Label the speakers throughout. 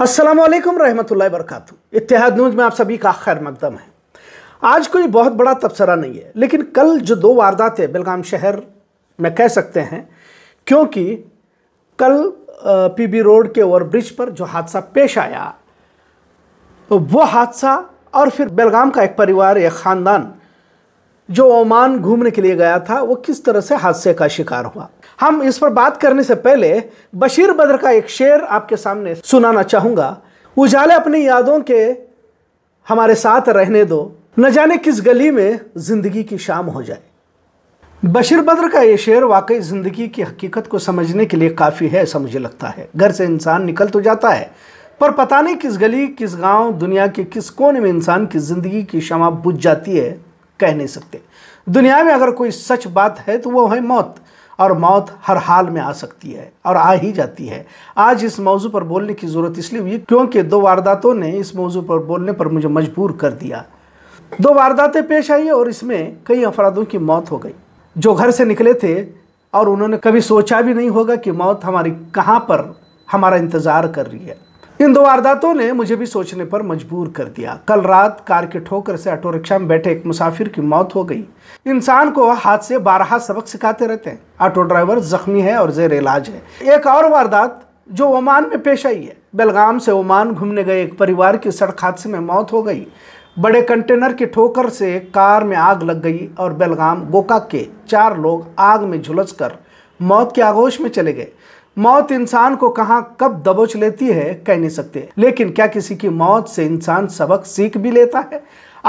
Speaker 1: असलकम रहमतुल्लाह वरकत इतिहाद न्यूज में आप सभी का खैर मकदम है आज कोई बहुत बड़ा तबसरा नहीं है लेकिन कल जो दो वारदातें बेलगाम शहर में कह सकते हैं क्योंकि कल पीबी रोड के ओवरब्रिज पर जो हादसा पेश आया वो हादसा और फिर बेलगाम का एक परिवार एक ख़ानदान जो ओमान घूमने के लिए गया था वो किस तरह से हादसे का शिकार हुआ हम इस पर बात करने से पहले बशीर बद्र का एक शेर आपके सामने सुनाना चाहूंगा उजाले अपनी यादों के हमारे साथ रहने दो न जाने किस गली में ज़िंदगी की शाम हो जाए बशीर बद्र का ये शेर वाकई ज़िंदगी की हकीकत को समझने के लिए काफ़ी है ऐसा मुझे लगता है घर से इंसान निकल तो जाता है पर पता नहीं किस गली किस गांव दुनिया के किस कोने में इंसान की ज़िंदगी की शमा बुझ जाती है कह नहीं सकते दुनिया में अगर कोई सच बात है तो वो है मौत और मौत हर हाल में आ सकती है और आ ही जाती है आज इस मौजू पर बोलने की ज़रूरत इसलिए हुई क्योंकि दो वारदातों ने इस मौजू पर बोलने पर मुझे मजबूर कर दिया दो वारदातें पेश आई और इसमें कई अफरादों की मौत हो गई जो घर से निकले थे और उन्होंने कभी सोचा भी नहीं होगा कि मौत हमारी कहाँ पर हमारा इंतज़ार कर रही है इन दो वारदातों ने मुझे भी सोचने पर मजबूर कर दिया कल रात कार के ठोकर से ऑटो रिक्शा में बैठे एक मुसाफिर की मौत हो गई इंसान को हाथ से बारह सबक सिखाते रहते हैं ऑटो ड्राइवर जख्मी है और जेर इलाज है एक और वारदात जो ओमान में पेश आई है बेलगाम से ओमान घूमने गए एक परिवार की सड़क हादसे में मौत हो गई बड़े कंटेनर के ठोकर से कार में आग लग गई और बेलगाम गोका के चार लोग आग में झुलस कर मौत के आगोश में चले गए मौत इंसान को कहाँ कब दबोच लेती है कह नहीं सकते लेकिन क्या किसी की मौत से इंसान सबक सीख भी लेता है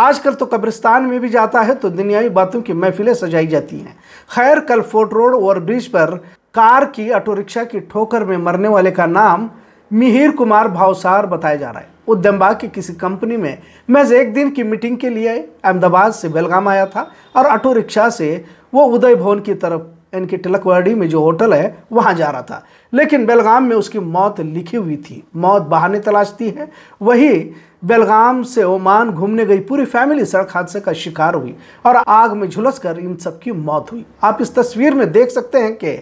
Speaker 1: आजकल तो कब्रिस्तान में भी जाता है तो दुनियावी बातों की महफिलें सजाई जाती हैं खैर कल फोर्ट रोड और ब्रिज पर कार की ऑटो रिक्शा की ठोकर में मरने वाले का नाम मिहिर कुमार भावसार बताया जा रहा है उद्यमबाग की किसी कंपनी में मैं एक दिन की मीटिंग के लिए अहमदाबाद से बेलगाम आया था और ऑटो रिक्शा से वो उदय भवन की तरफ इनकी टिलकवाड़ी में जो होटल है वहाँ जा रहा था लेकिन बेलगाम में उसकी मौत लिखी हुई थी मौत बहाने तलाशती है वही बेलगाम से ओमान घूमने गई पूरी फैमिली सड़क हादसे का शिकार हुई और आग में झुलस कर इन सबकी मौत हुई आप इस तस्वीर में देख सकते हैं कि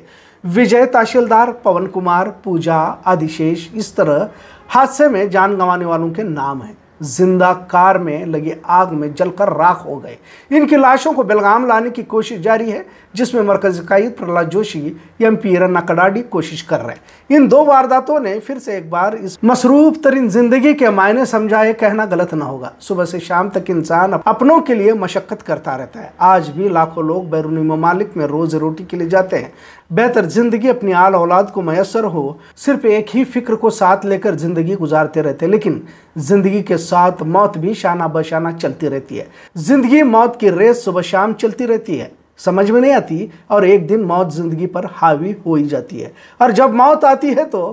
Speaker 1: विजय तहसीलदार पवन कुमार पूजा आदिशेष इस तरह हादसे में जान गंवाने वालों के नाम हैं जिंदा कार में लगी आग में जलकर राख हो गए इनकी लाशों को बेलगाम लाने की कोशिश जारी है जिसमें मरकज कायद प्रहलाद जोशी एम पी रन्नाकडाडी कोशिश कर रहे हैं इन दो वारदातों ने फिर से एक बार इस मसरूफ तरीन जिंदगी के मायने समझाए कहना गलत ना होगा सुबह से शाम तक इंसान अपनों के लिए मशक्क़त करता रहता है आज भी लाखों लोग बैरूनी ममालिक में रोज रोटी के लिए जाते हैं बेहतर ज़िंदगी अपनी आल औलाद को मैसर हो सिर्फ एक ही फिक्र को साथ लेकर ज़िंदगी गुजारते रहते लेकिन ज़िंदगी के साथ मौत भी शाना बशाना चलती रहती है ज़िंदगी मौत की रेस सुबह शाम चलती रहती है समझ में नहीं आती और एक दिन मौत ज़िंदगी पर हावी हो ही जाती है और जब मौत आती है तो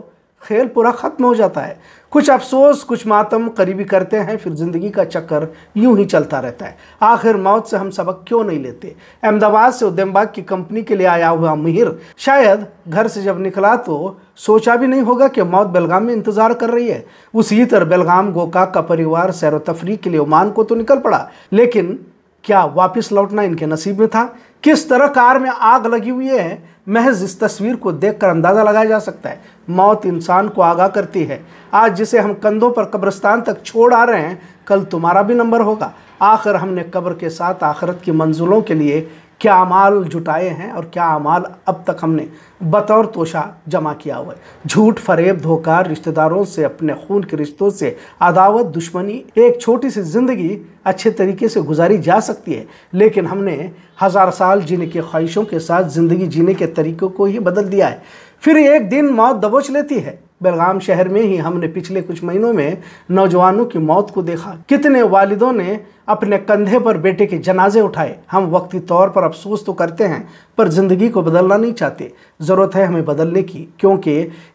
Speaker 1: खेल पूरा ख़त्म हो जाता है कुछ अफसोस कुछ मातम करीबी करते हैं फिर ज़िंदगी का चक्कर यूं ही चलता रहता है आखिर मौत से हम सबक क्यों नहीं लेते अहमदाबाद से उद्यमबाग की कंपनी के लिए आया हुआ मिहिर शायद घर से जब निकला तो सोचा भी नहीं होगा कि मौत बेलगाम में इंतज़ार कर रही है उसी तरह बेलगाम गोकाक का परिवार सैर तफरी के लिए ओमान को तो निकल पड़ा लेकिन क्या वापस लौटना इनके नसीब में था किस तरह कार में आग लगी हुई है महज इस तस्वीर को देखकर अंदाज़ा लगाया जा सकता है मौत इंसान को आगाह करती है आज जिसे हम कंधों पर कब्रस्तान तक छोड़ आ रहे हैं कल तुम्हारा भी नंबर होगा आखिर हमने कब्र के साथ आखरत की मंजिलों के लिए क्या अमाल जुटाए हैं और क्या अमाल अब तक हमने बतौर तोशा जमा किया हुआ है झूठ फरेब धोखा रिश्तेदारों से अपने खून के रिश्तों से अदावत दुश्मनी एक छोटी सी ज़िंदगी अच्छे तरीके से गुजारी जा सकती है लेकिन हमने हज़ार साल जीने की ख्वाहिशों के साथ ज़िंदगी जीने के तरीक़ों को ही बदल दिया है फिर एक दिन मौत दबोच लेती है बेलगाम शहर में ही हमने पिछले कुछ महीनों में नौजवानों की मौत को देखा कितने वालिदों ने अपने कंधे पर बेटे के जनाजे उठाए हम वक्ती तौर पर अफसोस तो करते हैं पर ज़िंदगी को बदलना नहीं चाहते ज़रूरत है हमें बदलने की क्योंकि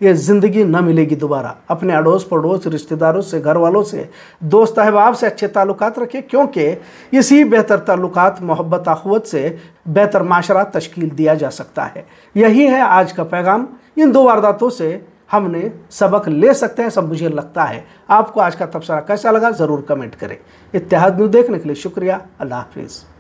Speaker 1: ये ज़िंदगी न मिलेगी दोबारा अपने अड़ोस पड़ोस रिश्तेदारों से घर वालों से दोस्त अहबाब से अच्छे ताल्लुक रखें क्योंकि इसी बेहतर ताल्लुक मोहब्बत अखवत से बेहतर माशरा तश्कील दिया जा सकता है यही है आज का पैगाम इन दो वारदातों से हमने सबक ले सकते हैं सब मुझे लगता है आपको आज का तबसरा कैसा लगा ज़रूर कमेंट करें इतिहाद न्यूज़ देखने के लिए शुक्रिया अल्लाह हाफिज़